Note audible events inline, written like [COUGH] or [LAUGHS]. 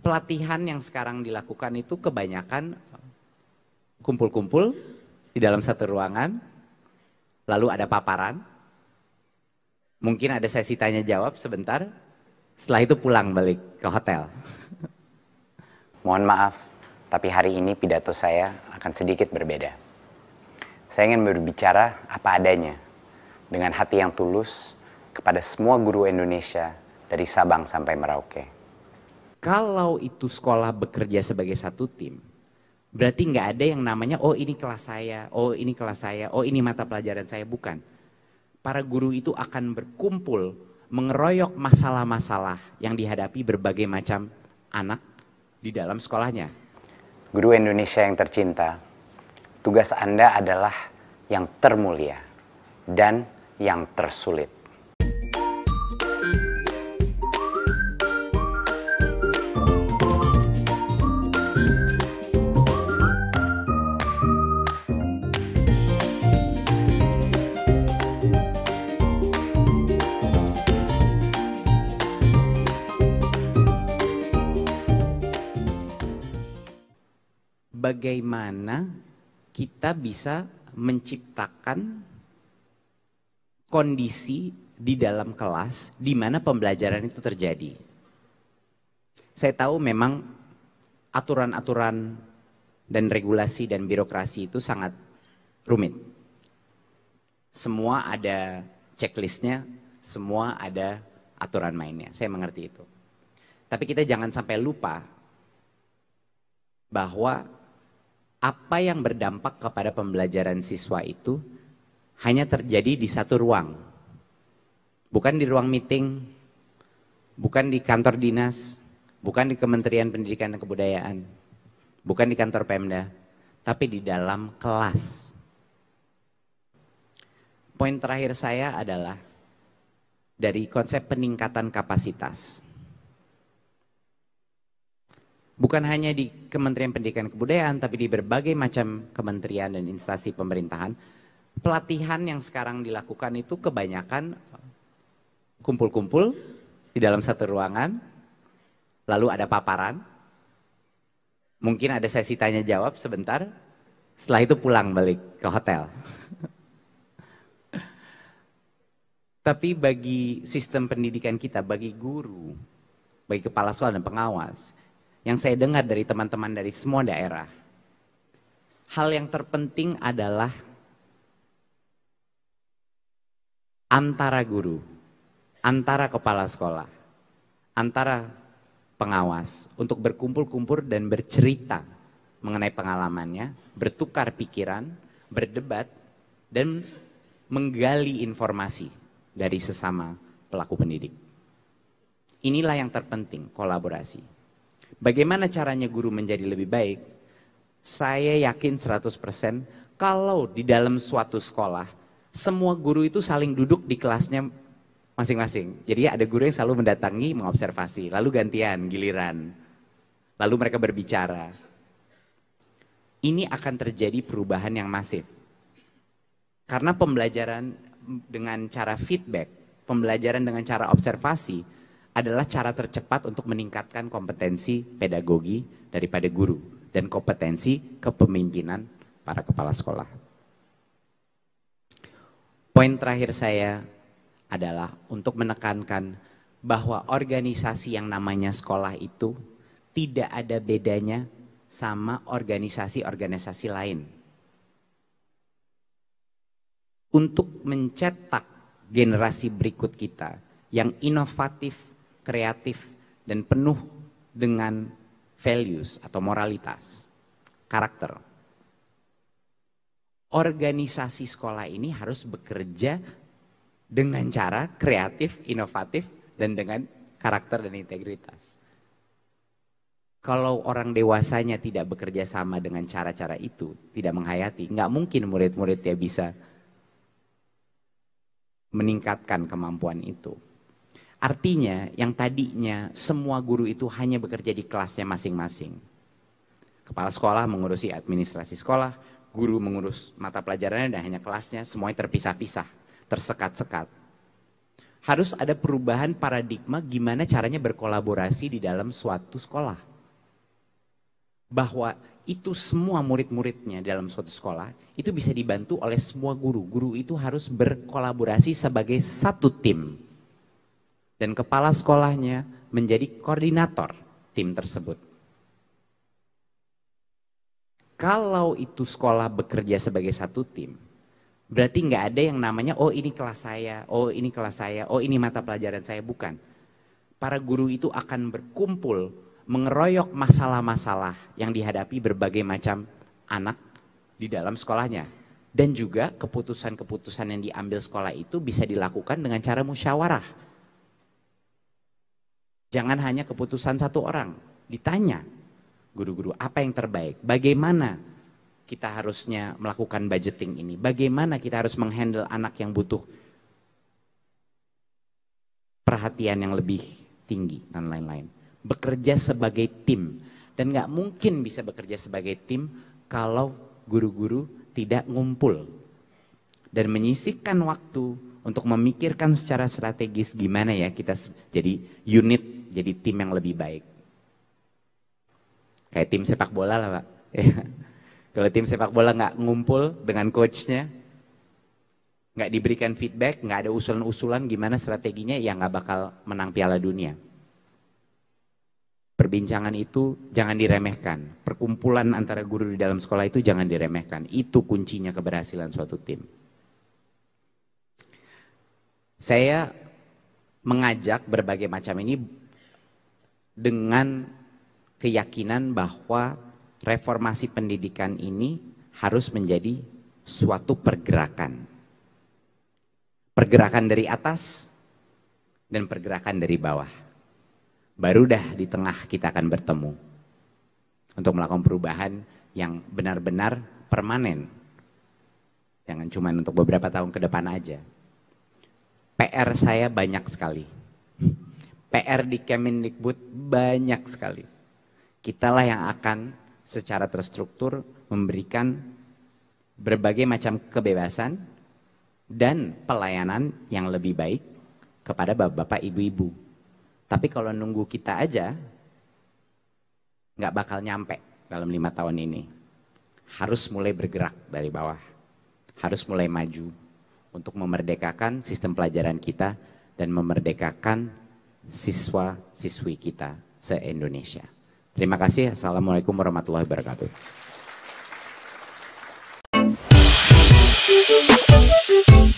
pelatihan yang sekarang dilakukan itu kebanyakan kumpul-kumpul di dalam satu ruangan, lalu ada paparan, mungkin ada sesi tanya jawab sebentar, setelah itu pulang balik ke hotel. [LAUGHS] Mohon maaf, tapi hari ini pidato saya akan sedikit berbeda. Saya ingin berbicara apa adanya, dengan hati yang tulus kepada semua guru Indonesia dari Sabang sampai Merauke. Kalau itu sekolah bekerja sebagai satu tim, berarti nggak ada yang namanya oh ini kelas saya, oh ini kelas saya, oh ini mata pelajaran saya, bukan. Para guru itu akan berkumpul mengeroyok masalah-masalah yang dihadapi berbagai macam anak di dalam sekolahnya. Guru Indonesia yang tercinta, tugas Anda adalah yang termulia dan yang tersulit. bagaimana kita bisa menciptakan kondisi di dalam kelas di mana pembelajaran itu terjadi. Saya tahu memang aturan-aturan dan regulasi dan birokrasi itu sangat rumit. Semua ada checklistnya, semua ada aturan mainnya. Saya mengerti itu. Tapi kita jangan sampai lupa bahwa apa yang berdampak kepada pembelajaran siswa itu hanya terjadi di satu ruang. Bukan di ruang meeting, bukan di kantor dinas, bukan di Kementerian Pendidikan dan Kebudayaan, bukan di kantor Pemda, tapi di dalam kelas. Poin terakhir saya adalah dari konsep peningkatan kapasitas bukan hanya di Kementerian Pendidikan Kebudayaan, tapi di berbagai macam kementerian dan instansi pemerintahan, pelatihan yang sekarang dilakukan itu kebanyakan kumpul-kumpul di dalam satu ruangan, lalu ada paparan, mungkin ada sesi tanya jawab sebentar, setelah itu pulang balik ke hotel. [LAUGHS] Tapi bagi sistem pendidikan kita, bagi guru, bagi kepala sekolah dan pengawas, yang saya dengar dari teman-teman dari semua daerah. Hal yang terpenting adalah antara guru, antara kepala sekolah, antara pengawas untuk berkumpul-kumpul dan bercerita mengenai pengalamannya, bertukar pikiran, berdebat, dan menggali informasi dari sesama pelaku pendidik. Inilah yang terpenting, kolaborasi. Bagaimana caranya guru menjadi lebih baik? Saya yakin 100% kalau di dalam suatu sekolah, semua guru itu saling duduk di kelasnya masing-masing. Jadi ada guru yang selalu mendatangi, mengobservasi, lalu gantian, giliran. Lalu mereka berbicara. Ini akan terjadi perubahan yang masif. Karena pembelajaran dengan cara feedback, pembelajaran dengan cara observasi, adalah cara tercepat untuk meningkatkan kompetensi pedagogi daripada guru dan kompetensi kepemimpinan para kepala sekolah. Poin terakhir saya adalah untuk menekankan bahwa organisasi yang namanya sekolah itu tidak ada bedanya sama organisasi-organisasi lain. Untuk mencetak generasi berikut kita yang inovatif kreatif, dan penuh dengan values atau moralitas, karakter. Organisasi sekolah ini harus bekerja dengan cara kreatif, inovatif, dan dengan karakter dan integritas. Kalau orang dewasanya tidak bekerja sama dengan cara-cara itu, tidak menghayati, nggak mungkin murid-muridnya bisa meningkatkan kemampuan itu. Artinya yang tadinya semua guru itu hanya bekerja di kelasnya masing-masing. Kepala sekolah mengurusi administrasi sekolah, guru mengurus mata pelajarannya dan hanya kelasnya semuanya terpisah-pisah, tersekat-sekat. Harus ada perubahan paradigma gimana caranya berkolaborasi di dalam suatu sekolah. Bahwa itu semua murid-muridnya dalam suatu sekolah itu bisa dibantu oleh semua guru. Guru itu harus berkolaborasi sebagai satu tim dan kepala sekolahnya menjadi koordinator tim tersebut. Kalau itu sekolah bekerja sebagai satu tim, berarti nggak ada yang namanya oh ini kelas saya, oh ini kelas saya, oh ini mata pelajaran saya bukan. Para guru itu akan berkumpul mengeroyok masalah-masalah yang dihadapi berbagai macam anak di dalam sekolahnya. Dan juga keputusan-keputusan yang diambil sekolah itu bisa dilakukan dengan cara musyawarah Jangan hanya keputusan satu orang. Ditanya guru-guru apa yang terbaik, bagaimana kita harusnya melakukan budgeting ini, bagaimana kita harus menghandle anak yang butuh perhatian yang lebih tinggi dan lain-lain. Bekerja sebagai tim dan nggak mungkin bisa bekerja sebagai tim kalau guru-guru tidak ngumpul dan menyisihkan waktu untuk memikirkan secara strategis gimana ya kita jadi unit jadi tim yang lebih baik. Kayak tim sepak bola lah Pak. [LAUGHS] Kalau tim sepak bola nggak ngumpul dengan coachnya, nggak diberikan feedback, nggak ada usulan-usulan gimana strateginya, ya nggak bakal menang Piala Dunia. Perbincangan itu jangan diremehkan. Perkumpulan antara guru di dalam sekolah itu jangan diremehkan. Itu kuncinya keberhasilan suatu tim. Saya mengajak berbagai macam ini dengan keyakinan bahwa reformasi pendidikan ini harus menjadi suatu pergerakan. Pergerakan dari atas dan pergerakan dari bawah. Baru dah di tengah kita akan bertemu untuk melakukan perubahan yang benar-benar permanen. Jangan cuma untuk beberapa tahun ke depan aja. PR saya banyak sekali. PR di Kemendikbud banyak sekali. Kitalah yang akan secara terstruktur memberikan berbagai macam kebebasan dan pelayanan yang lebih baik kepada bapak-bapak ibu-ibu. Tapi kalau nunggu kita aja, nggak bakal nyampe dalam lima tahun ini. Harus mulai bergerak dari bawah. Harus mulai maju untuk memerdekakan sistem pelajaran kita dan memerdekakan siswa-siswi kita se-Indonesia. Terima kasih. Assalamualaikum warahmatullahi wabarakatuh.